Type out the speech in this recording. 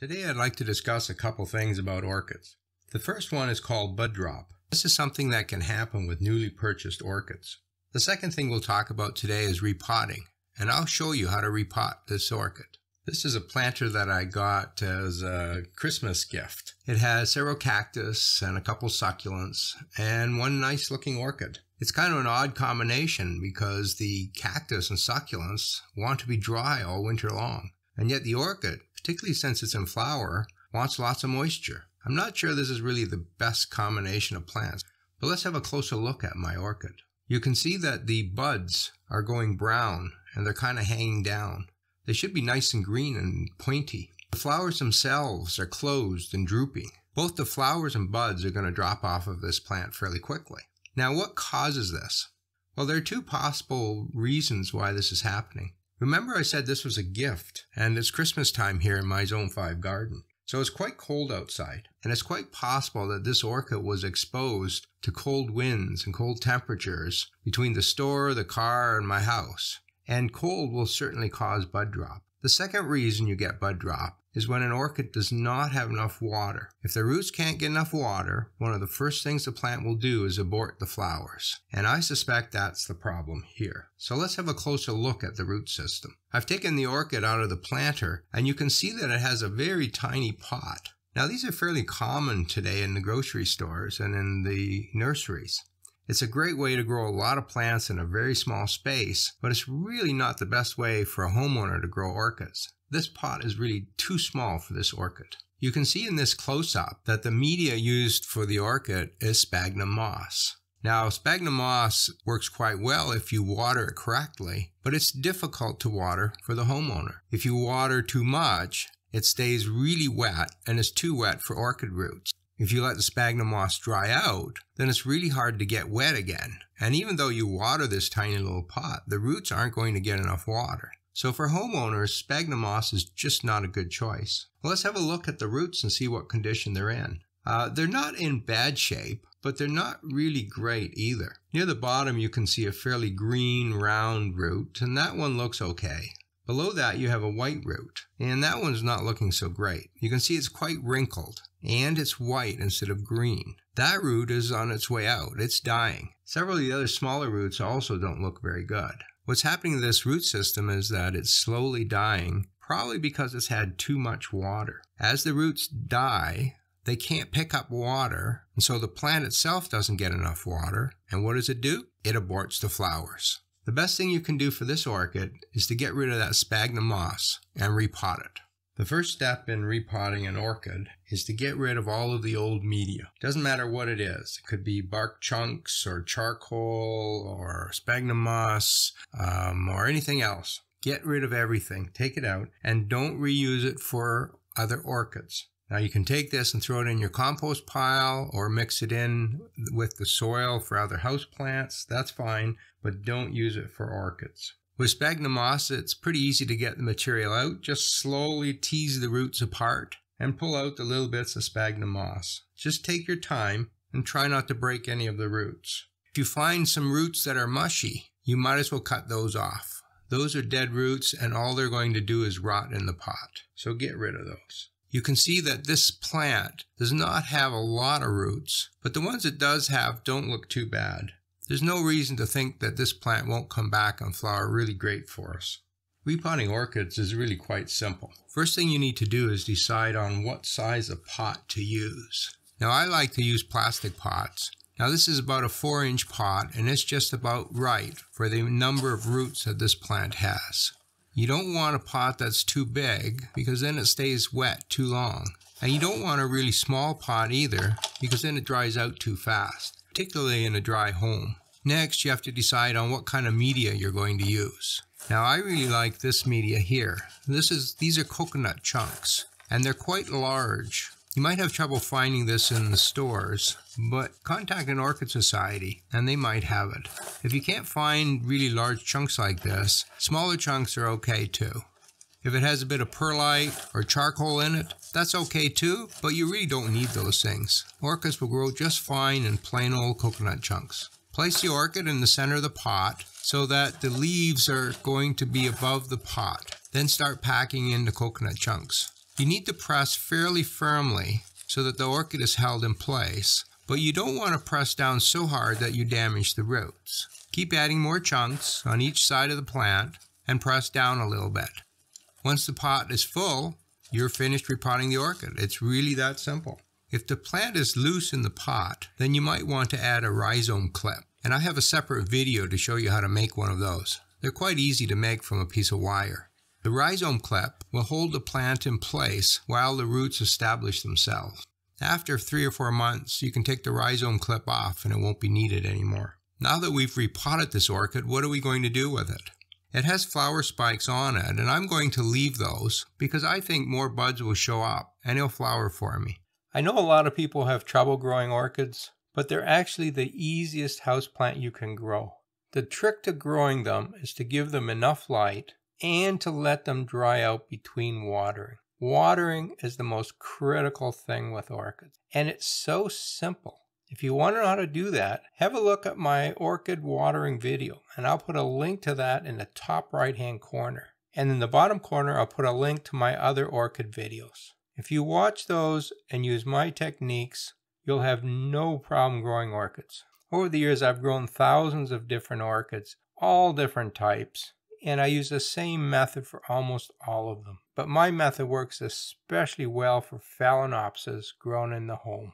Today I'd like to discuss a couple things about orchids. The first one is called bud drop. This is something that can happen with newly purchased orchids. The second thing we'll talk about today is repotting, and I'll show you how to repot this orchid. This is a planter that I got as a Christmas gift. It has several cactus and a couple succulents and one nice looking orchid. It's kind of an odd combination because the cactus and succulents want to be dry all winter long. And yet the orchid, particularly since it's in flower, wants lots of moisture. I'm not sure this is really the best combination of plants, but let's have a closer look at my orchid. You can see that the buds are going brown and they're kind of hanging down. They should be nice and green and pointy. The flowers themselves are closed and drooping. Both the flowers and buds are going to drop off of this plant fairly quickly. Now, what causes this? Well, there are two possible reasons why this is happening. Remember, I said this was a gift, and it's Christmas time here in my Zone 5 garden. So it's quite cold outside, and it's quite possible that this orchid was exposed to cold winds and cold temperatures between the store, the car, and my house. And cold will certainly cause bud drop. The second reason you get bud drop is when an orchid does not have enough water. If the roots can't get enough water, one of the first things the plant will do is abort the flowers. And I suspect that's the problem here. So let's have a closer look at the root system. I've taken the orchid out of the planter and you can see that it has a very tiny pot. Now these are fairly common today in the grocery stores and in the nurseries. It's a great way to grow a lot of plants in a very small space, but it's really not the best way for a homeowner to grow orchids. This pot is really too small for this orchid. You can see in this close-up that the media used for the orchid is sphagnum moss. Now, sphagnum moss works quite well if you water it correctly, but it's difficult to water for the homeowner. If you water too much, it stays really wet and is too wet for orchid roots. If you let the sphagnum moss dry out, then it's really hard to get wet again. And even though you water this tiny little pot, the roots aren't going to get enough water. So for homeowners, sphagnum moss is just not a good choice. let's have a look at the roots and see what condition they're in. Uh, they're not in bad shape, but they're not really great either. Near the bottom, you can see a fairly green round root, and that one looks okay. Below that, you have a white root, and that one's not looking so great. You can see it's quite wrinkled, and it's white instead of green. That root is on its way out, it's dying. Several of the other smaller roots also don't look very good. What's happening to this root system is that it's slowly dying, probably because it's had too much water. As the roots die, they can't pick up water, and so the plant itself doesn't get enough water. And what does it do? It aborts the flowers. The best thing you can do for this orchid is to get rid of that sphagnum moss and repot it. The first step in repotting an orchid is to get rid of all of the old media. Doesn't matter what it is. It could be bark chunks or charcoal or sphagnum moss um, or anything else. Get rid of everything. Take it out and don't reuse it for other orchids. Now you can take this and throw it in your compost pile or mix it in with the soil for other house plants. That's fine, but don't use it for orchids. With sphagnum moss, it's pretty easy to get the material out. Just slowly tease the roots apart and pull out the little bits of sphagnum moss. Just take your time and try not to break any of the roots. If you find some roots that are mushy, you might as well cut those off. Those are dead roots and all they're going to do is rot in the pot. So get rid of those you can see that this plant does not have a lot of roots, but the ones it does have don't look too bad. There's no reason to think that this plant won't come back and flower really great for us. Repotting orchids is really quite simple. First thing you need to do is decide on what size of pot to use. Now I like to use plastic pots. Now this is about a 4 inch pot and it's just about right for the number of roots that this plant has. You don't want a pot that's too big because then it stays wet too long. And you don't want a really small pot either because then it dries out too fast, particularly in a dry home. Next, you have to decide on what kind of media you're going to use. Now, I really like this media here. This is These are coconut chunks and they're quite large. You might have trouble finding this in the stores, but contact an orchid society and they might have it. If you can't find really large chunks like this, smaller chunks are okay too. If it has a bit of perlite or charcoal in it, that's okay too, but you really don't need those things. Orchids will grow just fine in plain old coconut chunks. Place the orchid in the center of the pot so that the leaves are going to be above the pot. Then start packing in the coconut chunks. You need to press fairly firmly so that the orchid is held in place, but you don't want to press down so hard that you damage the roots. Keep adding more chunks on each side of the plant and press down a little bit. Once the pot is full, you're finished repotting the orchid. It's really that simple. If the plant is loose in the pot, then you might want to add a rhizome clip. And I have a separate video to show you how to make one of those. They're quite easy to make from a piece of wire. The rhizome clep will hold the plant in place while the roots establish themselves. After three or four months, you can take the rhizome clip off and it won't be needed anymore. Now that we've repotted this orchid, what are we going to do with it? It has flower spikes on it, and I'm going to leave those because I think more buds will show up and it'll flower for me. I know a lot of people have trouble growing orchids, but they're actually the easiest houseplant you can grow. The trick to growing them is to give them enough light and to let them dry out between watering. Watering is the most critical thing with orchids, and it's so simple. If you want to know how to do that, have a look at my orchid watering video, and I'll put a link to that in the top right hand corner. And in the bottom corner, I'll put a link to my other orchid videos. If you watch those and use my techniques, you'll have no problem growing orchids. Over the years, I've grown thousands of different orchids, all different types, and I use the same method for almost all of them. But my method works especially well for phalaenopsis grown in the home.